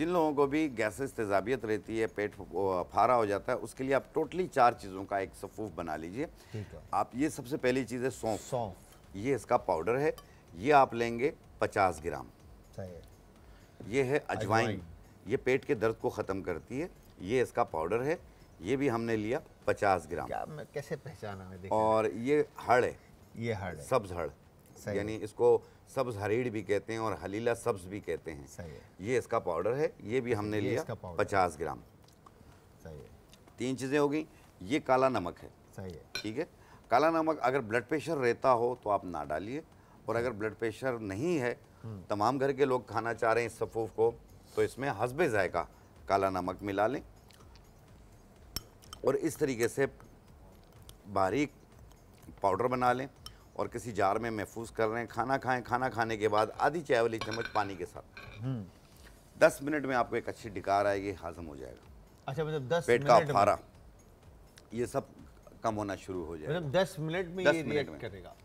जिन लोगों को भी गैसेस तेजाबियत रहती है पेट फारा हो जाता है उसके लिए आप टोटली चार चीज़ों का एक सफूफ बना लीजिए आप ये सबसे पहली चीज़ है सौंफ सौंफ ये इसका पाउडर है ये आप लेंगे पचास ग्राम ये है अजवाइन ये पेट के दर्द को ख़त्म करती है ये इसका पाउडर है ये भी हमने लिया पचास ग्राम कैसे पहचाना और ये हड़ है ये हड़ सब्ज हड़ यानी इसको सब्ज हरीड भी कहते हैं और हलीला सब्ज भी कहते हैं सही है। ये इसका पाउडर है ये भी अच्छा, हमने ये लिया पचास ग्राम सही है तीन चीज़ें हो गई ये काला नमक है सही है ठीक है काला नमक अगर ब्लड प्रेशर रहता हो तो आप ना डालिए और अगर ब्लड प्रेशर नहीं है हम्म। तमाम घर के लोग खाना चाह रहे हैं इस सफ़ूफ को तो इसमें हसबे जायका काला नमक मिला लें और इस तरीके से बारीक पाउडर बना लें और किसी जार में महफूज कर रहे हैं खाना खाएं खाना खाने के बाद आधी चाय वाली चम्मच पानी के साथ हम्म। दस मिनट में आपको एक अच्छी डिकार आएगी हाजम हो जाएगा अच्छा मतलब दस पेट का फारा ये सब कम होना शुरू हो जाएगा मतलब दस मिनट में दस ये मिनट में करेगा